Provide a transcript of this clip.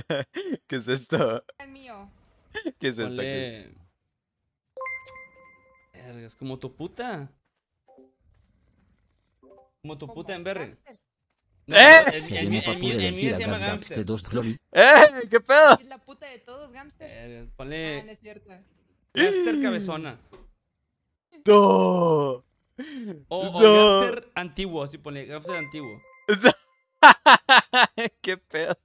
¿Qué es esto? Es ¿Qué es esto Es como tu puta. Como tu puta en verde. ¡Eh! El, ¡Eh! ¿Qué pedo? Es la puta de todos, Gamster. Ponle. Ah, no es cierto. Gamster cabezona. ¡No! O, Gamster antiguo, así ponle. Gamster antiguo. ¡Qué pedo!